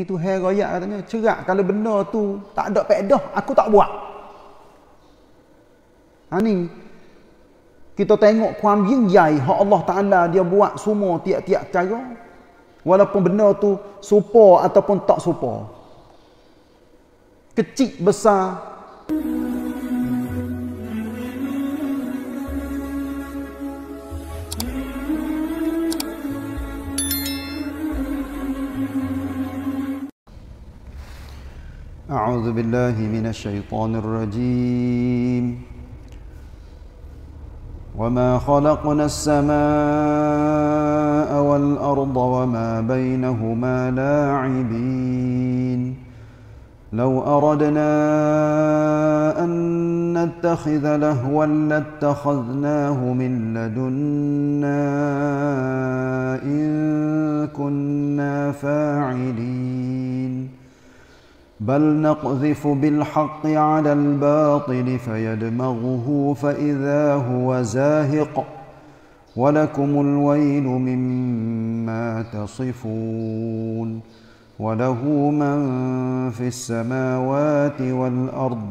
Tuhan royak lah katanya cerak kalau benda tu tak ada pedah aku tak buat ha ni kita tengok kuam jinjai hak Allah Ta'ala dia buat semua tiap-tiap cara walaupun benda tu super ataupun tak super kecil besar أعوذ بالله من الشيطان الرجيم وما خلقنا السماء والأرض وما بينهما لاعبين لو أردنا أن نتخذ لهوا لاتخذناه من لدنا إن كنا فاعلين بل نقذف بالحق على الباطل فيدمغه فإذا هو زاهق ولكم الويل مما تصفون وله من في السماوات والأرض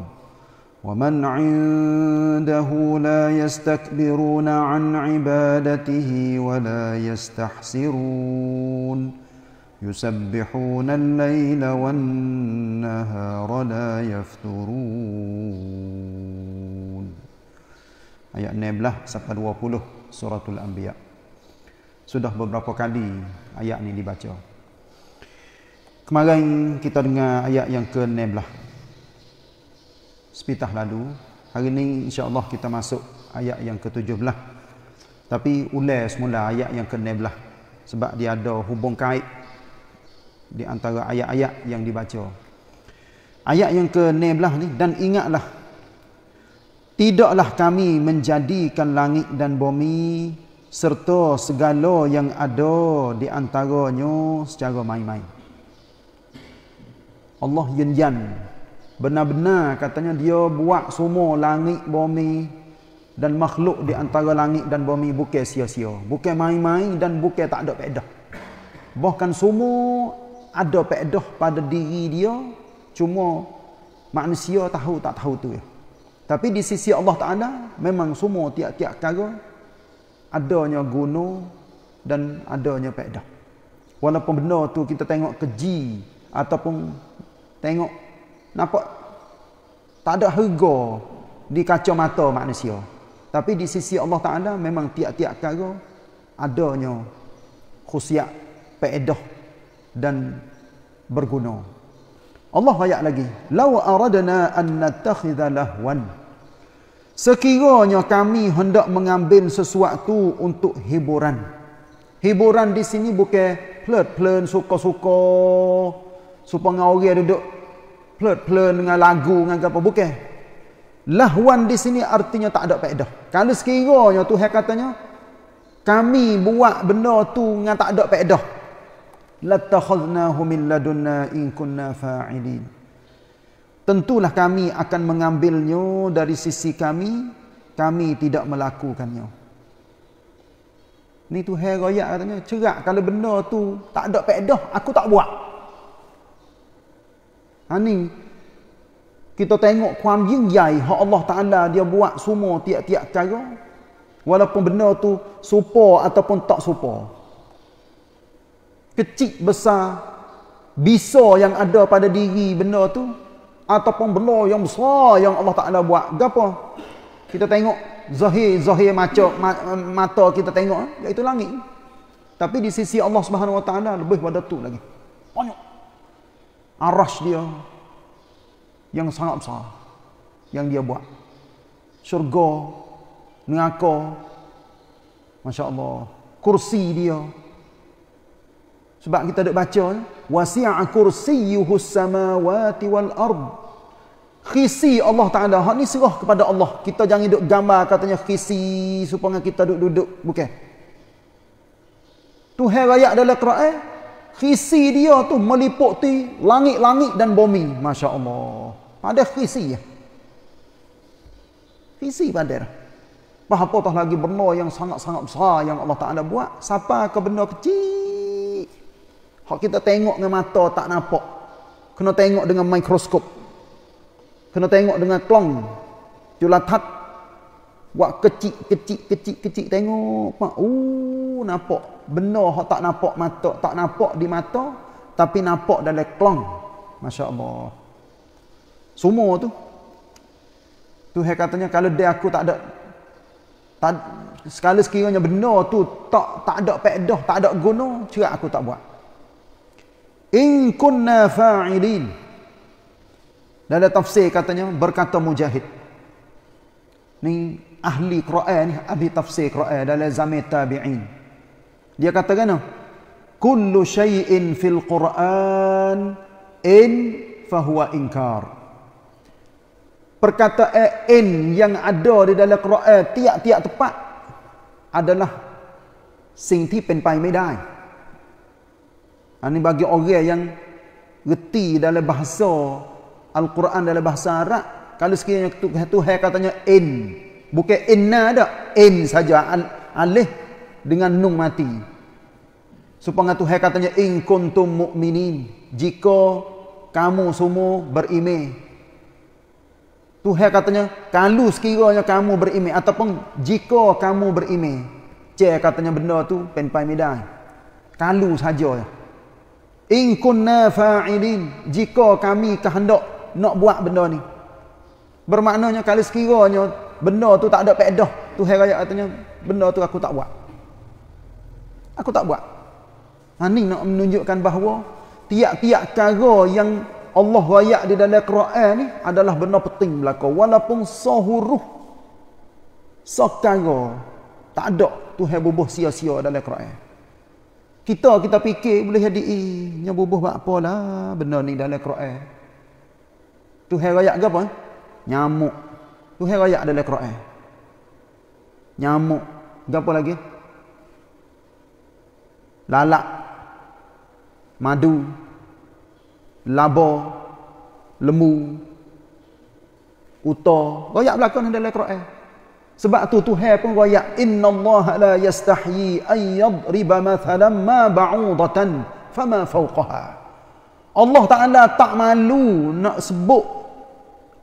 ومن عنده لا يستكبرون عن عبادته ولا يستحسرون يسبحون الليل والنهار لا يفترون Ayat Neblah sampai 20 al Anbiya. Sudah beberapa kali ayat ini dibaca. Kemarin kita dengar ayat yang ke Neblah. Sepitah lalu. Hari ini insyaAllah kita masuk ayat yang ke-17. Tapi ulas semula ayat yang ke Neblah. Sebab dia ada hubung kait di antara ayat-ayat yang dibaca. Ayat yang ke-16 ni dan ingatlah tidaklah kami menjadikan langit dan bumi serta segala yang ada di antaranya secara main-main. Allah yunyan benar-benar katanya dia buat semua langit bumi dan makhluk di antara langit dan bumi bukan sia-sia, bukan main-main dan bukan tak ada faedah. Bahkan semua ada faedah pada diri dia cuma manusia tahu tak tahu tu ya. tapi di sisi Allah Taala memang semua tiap-tiap perkara adanya guna dan adanya faedah walaupun benda tu kita tengok keji ataupun tengok nampak tak ada harga di kacamata manusia tapi di sisi Allah Taala memang tiap-tiap perkara adanya khusyuk faedah dan berguna. Allah ayat lagi, "Law aradna an nattakhidha lahwan." Sekiranya kami hendak mengambil sesuatu untuk hiburan. Hiburan di sini bukan plert-plern suka-suka supaya orang duduk plert-plern dengan lagu dengan apa bukan. Lahwan di sini artinya tak ada faedah. Kalau sekiranya Tuhan katanya kami buat benda tu dengan tak ada faedah, lattakhadhnahu min ladunna in kunna fa'ilin tentulah kami akan mengambilnya dari sisi kami kami tidak melakukannya Ini tu hair royak katanya lah cerak kalau benda tu tak ada pedoh. aku tak buat ha ni kita tengok kuam yang yai hak Allah Ta'ala dia buat semua tiap-tiap cara walaupun benda tu super ataupun tak super kecil besar bisa yang ada pada diri benda tu ataupun benda yang besar yang Allah Ta'ala buat apa? kita tengok zahir zahir macam ma mata kita tengok eh, iaitu langit tapi di sisi Allah Subhanahu Wa Ta'ala lebih pada tu lagi banyak arash dia yang sangat besar yang dia buat syurga neraka masya-Allah kursi dia sebab kita duk baca eh. wasi'a kursiyyuhu samawati wal ard. Khisi Allah Taala hak ni serah kepada Allah. Kita jangan duk gambar katanya khisi supaya kita duk duduk bukan. Tuhan raya dalam Quran eh. khisi dia tu meliputi langit-langit dan bumi. Masya-Allah. Pada khisi ya. Khisi pada apa-apa lagi benda yang sangat-sangat besar yang Allah Ta'ala buat. Siapa ke benda kecil Hak kita tengok dengan mata tak nampak. Kena tengok dengan mikroskop. Kena tengok dengan klong. Julatat. Buat kecil, kecil, kecil, kecil tengok. Pak. Uh, nampak. Benar hak tak nampak mata. Tak nampak di mata. Tapi nampak dalam klong. Masya Allah. Semua tu. Tu yang katanya kalau dia aku tak ada. Tak, sekali sekiranya benda tu tak tak ada pedah, tak ada guna. Cakap aku tak buat. In kunna fa'ilin. Dalam tafsir katanya, berkata mujahid. Ni ahli Qur'an ni, ahli tafsir Qur'an dalam zaman tabi'in. Dia kata kena, Kullu syai'in fil Qur'an in fahuwa inkar. Perkataan in yang ada di dalam Qur'an tiap-tiap tepat adalah sing ti pen pai mai dai. Ini ha, bagi orang yang reti dalam bahasa Al-Quran dalam bahasa Arab. Kalau sekiranya Tuhan tu, katanya in. Bukan inna ada. In saja. Al Alih dengan nung mati. Supaya Tuhan katanya in kuntum mu'minin. Jika kamu semua berime, Tuhan katanya, kalau sekiranya kamu berime ataupun jika kamu berime, cek katanya benda tu penpai midai. Kalau saja. In kunna fa'ilin jika kami kehendak nak buat benda ni. Bermaknanya kalau sekiranya benda tu tak ada faedah, Tuhan raya katanya benda tu aku tak buat. Aku tak buat. Ha ni nak menunjukkan bahawa tiap-tiap perkara yang Allah raya di dalam Quran ni adalah benda penting belaka walaupun sahuruh sekarang tak ada Tuhan bubuh sia-sia dalam Quran. Kita kita fikir boleh jadi eh, nya bubuh buat apalah benda ni dalam Quran. Tuhan raya ke apa? Eh? Nyamuk. Tuhan raya dalam Quran. Nyamuk. Gapo lagi? Lalak. Madu. Labo. Lemu. Uto. Raya belakang dalam Quran. Sebab tu Tuhan pun royak inna Allah la yastahyi an yadriba mathalan ma ba'udatan fama fawqaha. Allah Taala tak malu nak sebut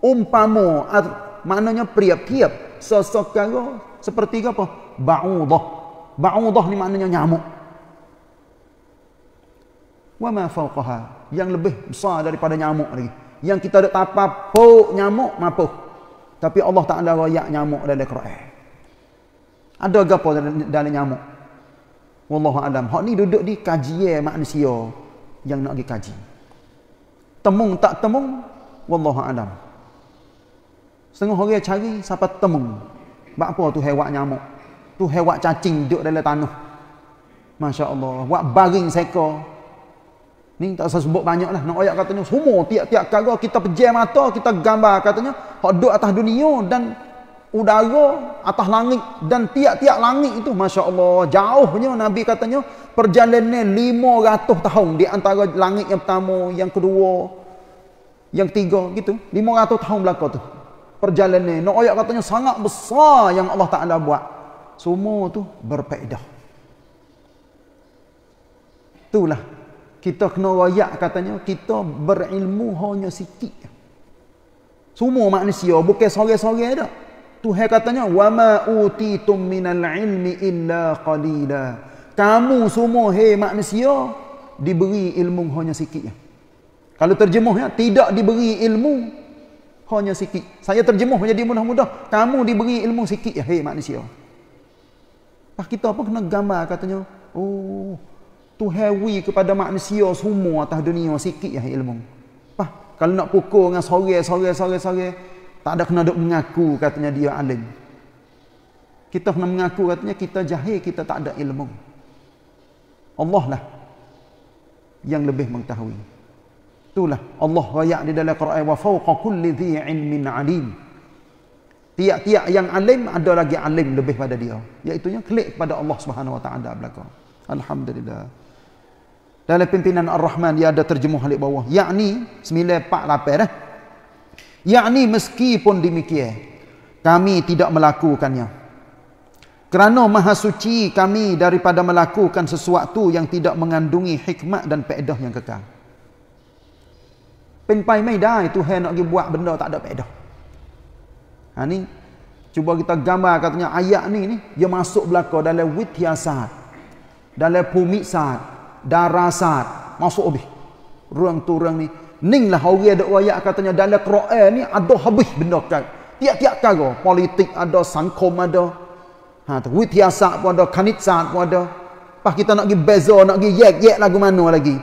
umpama at, maknanya priap-priap sesekara seperti apa? Ba'udah. Ba'udah ni maknanya nyamuk. Wa ma fawqaha yang lebih besar daripada nyamuk lagi. Yang kita tak apa-apa nyamuk mapuh. Tapi Allah tak ada royak nyamuk dalam Quran. Ada apa dalam nyamuk? Wallahu alam. Hak ni duduk di kajian manusia yang nak pergi kaji. Temung tak temung, wallahu alam. Setengah hari cari siapa temung. Bak apa tu hewan nyamuk? Tu hewan cacing duduk dalam tanah. Masya Allah. Buat baring seka. Ni tak usah sebut banyak lah. Nak ayat katanya, semua tiap-tiap kaga kita pejam mata, kita gambar katanya hak duduk atas dunia dan udara atas langit dan tiap-tiap langit itu Masya Allah jauhnya Nabi katanya perjalanan lima ratus tahun di antara langit yang pertama yang kedua yang ketiga gitu lima ratus tahun belakang tu perjalanan nak no, ayat katanya sangat besar yang Allah Ta'ala buat semua tu berpaedah itulah kita kena rayak katanya kita berilmu hanya sikit semua manusia bukan sorang-sorang ada. Tuhan katanya wa ma utitum minal ilmi illa qalila. Kamu semua hei manusia diberi ilmu hanya sikit ya. Kalau terjemuhnya tidak diberi ilmu hanya sikit. Saya terjemuh menjadi mudah-mudah. Kamu diberi ilmu sikit ya hei manusia. Pak kita apa kena gambar katanya? Oh, Tuhan kepada manusia semua atas dunia sikit ya ilmu. Kalau nak pukul dengan sore, sore, sore, sore, tak ada kena duk mengaku katanya dia alim. Kita kena mengaku katanya kita jahil, kita tak ada ilmu. Allah lah yang lebih mengetahui. Itulah Allah raya di dalam Quran wa fawqa kulli dhi ilmin alim. Tiap-tiap yang alim ada lagi alim lebih pada dia, iaitu yang klik pada Allah Subhanahu wa taala belaka. Alhamdulillah dalam pimpinan Ar-Rahman dia ada terjemuh halik bawah yakni 948 eh yakni meskipun demikian kami tidak melakukannya kerana maha suci kami daripada melakukan sesuatu yang tidak mengandungi hikmat dan faedah yang kekal pinpai mai dah itu hai nak buat benda tak ada faedah ha ni cuba kita gambar katanya ayat ni ni dia masuk belaka dalam witiasat dalam pumisat darasat masuk habis ruang tu ruang ni ning lah orang ada wayak katanya dalam Quran ni ada habis benda kan tiap-tiap kargo politik ada sangkom ada ha wittiasa pun ada kanitsan pun ada pas kita nak pergi beza nak pergi yek yek lagu mana lagi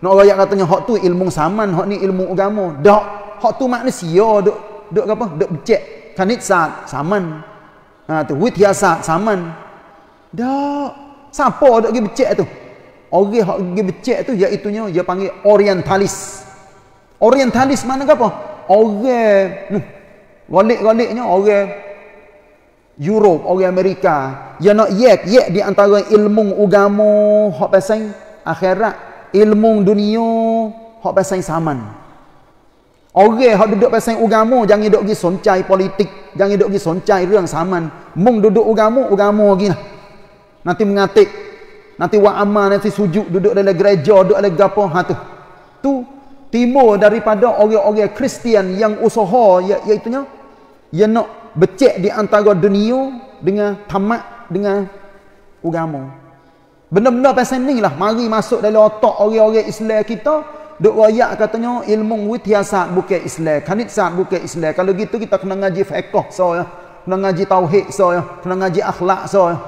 nak wayak katanya hak tu ilmu saman hak ni ilmu agama dak hak tu manusia dak dak apa dak becek kanit kanitsan saman ha tu wittiasa saman dak siapa dak pergi becek tu orang hak pergi becek tu iaitu nya dia panggil orientalis. Orientalis mana apa? Orang nu hmm, golik-goliknya orang Europe, orang Amerika. Dia nak yek yek di antara ilmu agama hak pasal akhirat, ilmu dunia hak pasal saman. Orang hak duduk pasal agama jangan duduk pergi soncai politik, jangan duduk pergi soncai rang saman. Mung duduk agama, agama lagi lah. Nanti mengatik nanti buat amal nanti sujud duduk dalam gereja duduk dalam gapo ha tu tu timbul daripada orang-orang Kristian yang usaha ia, ya, iaitu nya yang nak becek di antara dunia dengan tamat dengan agama benda-benda pasal ni lah mari masuk dalam otak orang-orang Islam kita duk royak katanya ilmu witiasat bukan Islam kanitsat bukan Islam kalau gitu kita kena ngaji fiqh so ya kena ngaji tauhid so ya kena ngaji akhlak so ya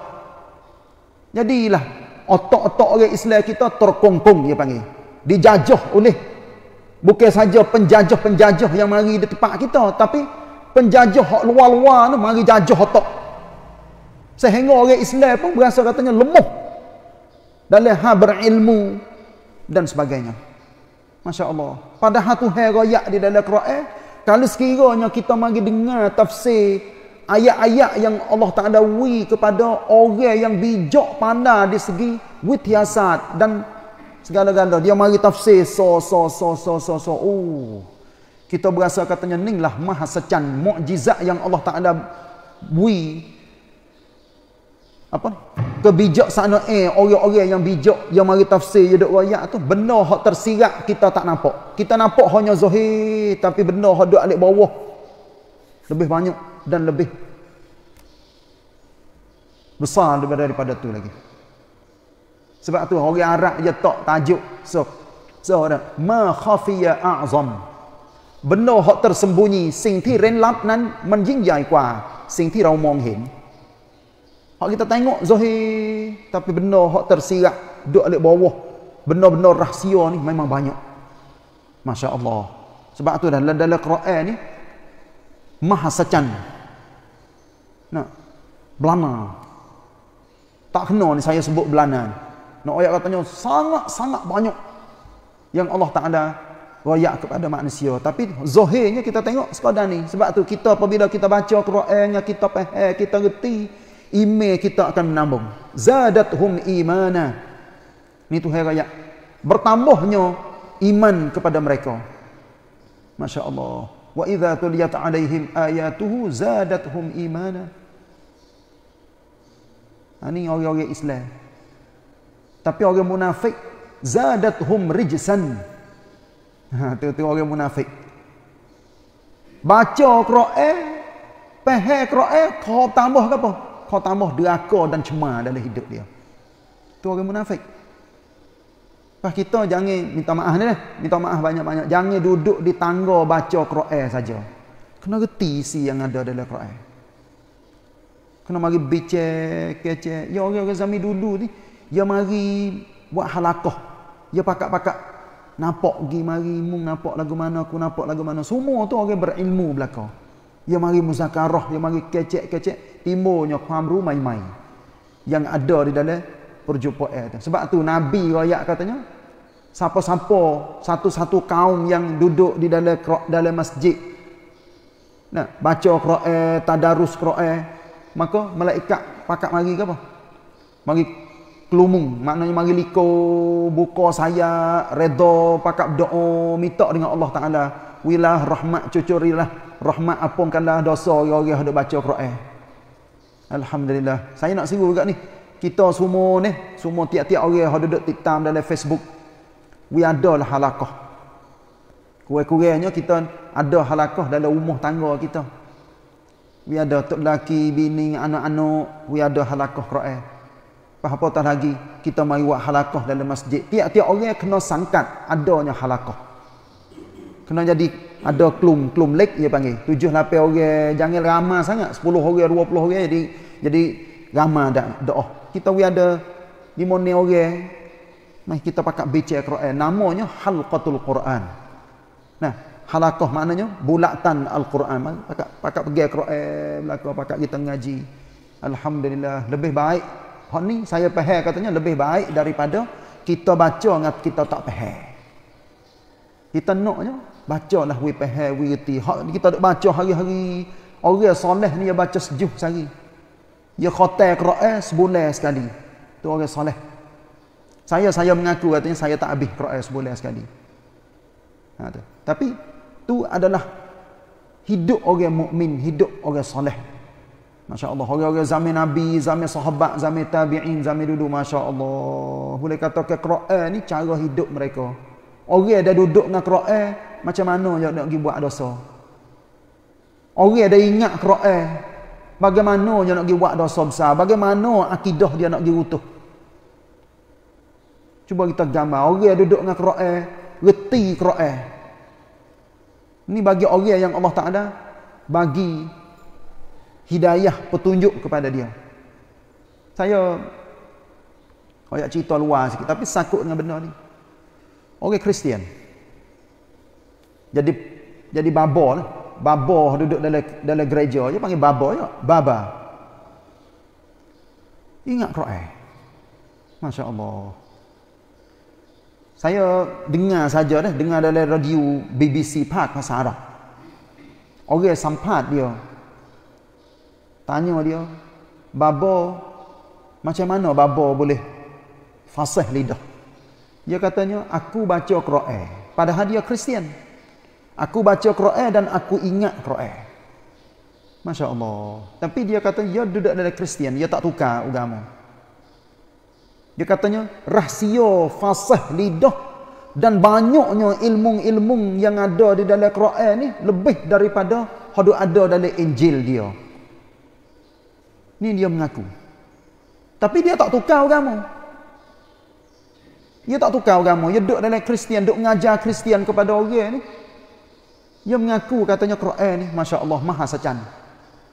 jadilah otak-otak orang Islam kita terkongkong dia panggil. Dijajah oleh bukan saja penjajah-penjajah yang mari di tempat kita tapi penjajah hak luar-luar tu mari jajah otak. Sehingga orang Islam pun berasa katanya lemah dalam hal berilmu dan sebagainya. Masya-Allah. Padahal Tuhan royak di dalam Quran, kalau sekiranya kita mari dengar tafsir ayat-ayat yang Allah Ta'ala wui kepada orang yang bijak pandai di segi witiasat dan segala-gala. Dia mari tafsir so, so, so, so, so, so. Oh. Kita berasa katanya ni lah maha secan mu'jizat yang Allah Ta'ala wui apa kebijak sana eh orang-orang yang bijak yang mari tafsir ya dok ayat tu benda hak tersirat kita tak nampak kita nampak hanya zahir tapi benda hak duk alik bawah lebih banyak dan lebih besar daripada daripada tu lagi. Sebab tu orang Arab je tak tajuk. So, so ada ma khafiya a'zam. Benda hak tersembunyi, sing ti ren lap nan man jing jai kwa, sing ti rau mong hen. Hak kita tengok zohi, tapi benda hak tersirat duk alik bawah. Benda-benda rahsia ni memang banyak. Masya Allah. Sebab tu dalam dalam Quran ni, maha secan. Nak. Belana. Tak kena ni saya sebut belana. Nak ayat katanya sangat-sangat banyak yang Allah tak ada royak kepada manusia. Tapi zahirnya kita tengok sekadar ni. Sebab tu kita apabila kita baca Qur'annya, kita pahal, kita reti, iman kita akan menambung. hum imana. Ni tu hai raya. Bertambahnya iman kepada mereka. Masya Allah. Wa idha tuliyat alaihim ayatuhu zadat hum imana. Ha, ni orang-orang Islam. Tapi orang munafik zadat hum rijsan. Ha, tengok-tengok orang munafik. Baca Quran, pehe Quran, kau tambah ke apa? Kau tambah deraka dan cemar dalam hidup dia. Tu orang munafik. Pas kita jangan minta maaf ni lah, Minta maaf banyak-banyak. Jangan duduk di tangga baca Quran saja. Kena reti isi yang ada dalam Quran kena mari becek kecek. ya orang-orang zaman dulu ni ya mari buat halakah ya pakak-pakak nampak gi mari mung nampak lagu mana aku nampak lagu mana semua tu orang berilmu belaka ya mari muzakarah ya mari kecek-kecek timbunya khamru rumah mai yang ada di dalam perjumpaan itu. Sebab tu Nabi raya katanya siapa-siapa satu-satu kaum yang duduk di dalam dalam masjid nah baca Quran tadarus Quran maka malaikat pakat mari ke apa? Mari kelumung, maknanya mari liko, buka saya, redha pakat doa, minta dengan Allah Taala, wilah rahmat cucurilah, rahmat apungkanlah dosa orang-orang hendak baca Quran. Alhamdulillah. Saya nak sibuk juga ni. Kita semua ni, semua tiap-tiap orang yang duduk tiktam dalam Facebook, we ada lah halakah. Kurang-kurangnya kita ada halakah dalam rumah tangga kita wi ada tok laki bini anak-anak wi ada halakah Quran Faham apa tak lagi kita mai buat halakah dalam masjid tiap-tiap orang kena sangkat adanya halakah kena jadi ada klum klum lek dia panggil tujuh lapan orang jangan ramah sangat 10 orang 20 orang jadi jadi ramah dak doa oh. kita wi ada di ni orang mai kita pakai baca Quran namanya halqatul Quran nah halakoh maknanya bulatan al-Quran pakak pakak pergi Al-Quran belaka pakak kita ngaji alhamdulillah lebih baik hok ni saya faham katanya lebih baik daripada kita baca ngat kita tak faham kita noknya bacalah we faham we reti hok kita baca hari-hari orang soleh ni dia baca sejuk sehari dia khotai Al-Quran sebulan sekali tu orang soleh saya saya mengaku katanya saya tak habis Al-Quran sebulan sekali ha, tu. tapi tu adalah hidup orang mukmin, hidup orang soleh. Masya-Allah, orang-orang zaman Nabi, zaman sahabat, zaman tabi'in, zaman dulu masya-Allah. Boleh kata ke Quran ni cara hidup mereka. Orang ada duduk dengan Quran macam mana yang nak pergi buat dosa. Orang ada ingat Quran bagaimana yang nak pergi buat dosa besar, bagaimana akidah dia nak pergi utuh. Cuba kita gambar, orang duduk dengan Quran, reti Quran. Ini bagi orang yang Allah Ta'ala bagi hidayah, petunjuk kepada dia. Saya banyak cerita luar sikit, tapi sakut dengan benda ni. Orang Kristian. Jadi jadi babo lah. Babo duduk dalam dalam gereja. Dia panggil babo ya. Baba. Ingat Quran. Masya Allah saya dengar saja dah dengar dalam radio BBC Park bahasa Arab. Orang okay, sempat dia tanya dia, "Babo, macam mana babo boleh fasih lidah?" Dia katanya, "Aku baca Quran." Padahal dia Kristian. Aku baca Quran dan aku ingat Quran. Masya Allah. Tapi dia kata, dia duduk dalam Kristian. Dia tak tukar agama. Dia katanya rahsia fasih lidah dan banyaknya ilmu-ilmu yang ada di dalam Quran ni lebih daripada hadu ada dalam Injil dia. Ni dia mengaku. Tapi dia tak tukar agama. Dia tak tukar agama. Dia duduk dalam Kristian, duduk mengajar Kristian kepada orang ni. Dia mengaku katanya Quran ni, Masya Allah, maha sacan.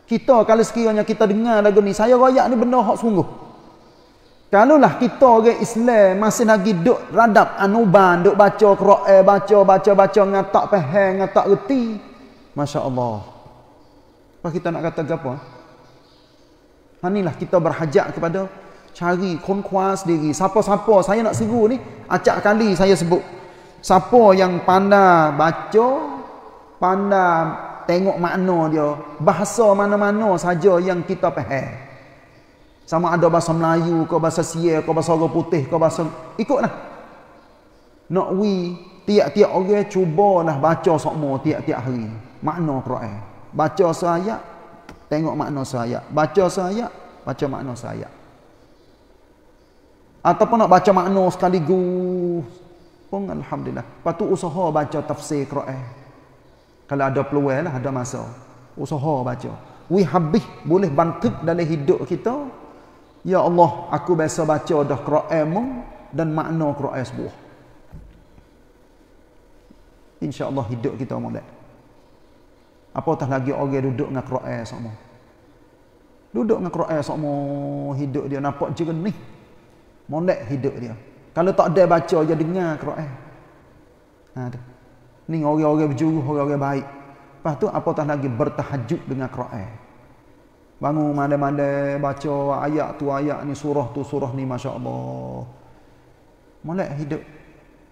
Kita kalau sekiranya kita dengar lagu ni, saya royak ni benda hak sungguh. Kalaulah kita orang Islam masih lagi duk radap anuban, duk baca Quran, baca baca baca tak ngatak paham, tak reti. Masya-Allah. Apa kita nak kata apa? Hanilah kita berhajat kepada cari konkuas diri. Siapa-siapa saya nak seru ni, acak kali saya sebut. Siapa yang pandai baca, pandai tengok makna dia, bahasa mana-mana saja yang kita paham. Sama ada bahasa Melayu, kau bahasa Sia, kau bahasa orang putih, kau bahasa... Ikutlah. Nak we, tiap-tiap orang okay, cubalah baca semua tiap-tiap hari. Makna Quran. Baca saya, tengok makna saya, Baca saya, baca makna saya. Ataupun nak baca makna sekaligus. Pun Alhamdulillah. Lepas tu usaha baca tafsir Quran. Kalau ada peluang lah, ada masa. Usaha baca. We habis boleh bantuk dalam hidup Kita. Ya Allah, aku biasa baca dah Quran dan makna Quran sebuah. Allah hidup kita orang lain. Apa tak lagi orang duduk dengan Quran sama. Duduk dengan Quran sama hidup dia nampak ni. Molek hidup dia. Kalau tak ada baca dia dengar Quran. Ha tu. Ni orang-orang berjuru, orang-orang baik. Lepas tu apa tak lagi bertahajud dengan Quran. Bangun mandi-mandi baca ayat tu ayat ni surah tu surah ni masya-Allah. Molek hidup.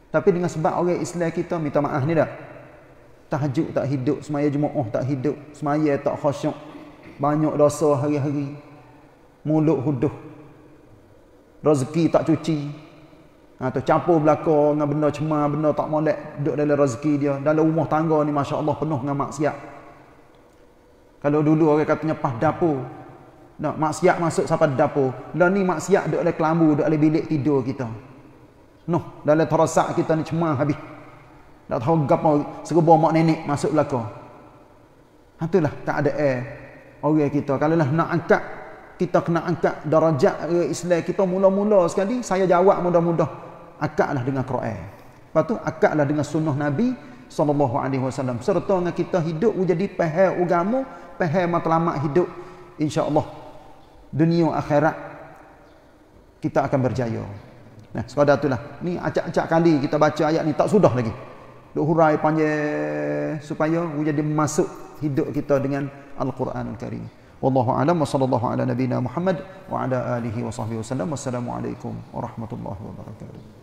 Tapi dengan sebab orang Islam kita minta maaf ni dah. Tahajud tak hidup, semaya oh tak hidup, semaya tak khusyuk. Banyak dosa hari-hari. Mulut huduh. Rezeki tak cuci. Atau ha, campur belakang dengan benda cemar, benda tak molek duduk dalam rezeki dia. Dalam rumah tangga ni masya-Allah penuh dengan maksiat. Kalau dulu orang katanya pas dapur. Nak no, maksiat masuk sampai dapur. Dan lah ni maksiat duduk dalam kelambu, duduk dalam bilik tidur kita. Noh, dalam terosak kita ni cemas habis. Dah tahu gapa serba mak nenek masuk belaka. Hatulah tak ada air orang kita. Kalau lah nak angkat kita kena angkat darajat Islam kita mula-mula sekali saya jawab mudah-mudah akadlah dengan Quran. Lepas tu akadlah dengan sunnah Nabi sallallahu alaihi wasallam serta dengan kita hidup menjadi pahal agama pahal matlamat hidup insyaallah dunia akhirat kita akan berjaya nah sekadar itulah ni acak-acak kali kita baca ayat ni tak sudah lagi duk hurai panjang supaya menjadi masuk hidup kita dengan al-Quranul Karim wallahu alam wa sallallahu ala nabina Muhammad wa ala alihi wa sahbihi wasallam wassalamu alaikum warahmatullahi wabarakatuh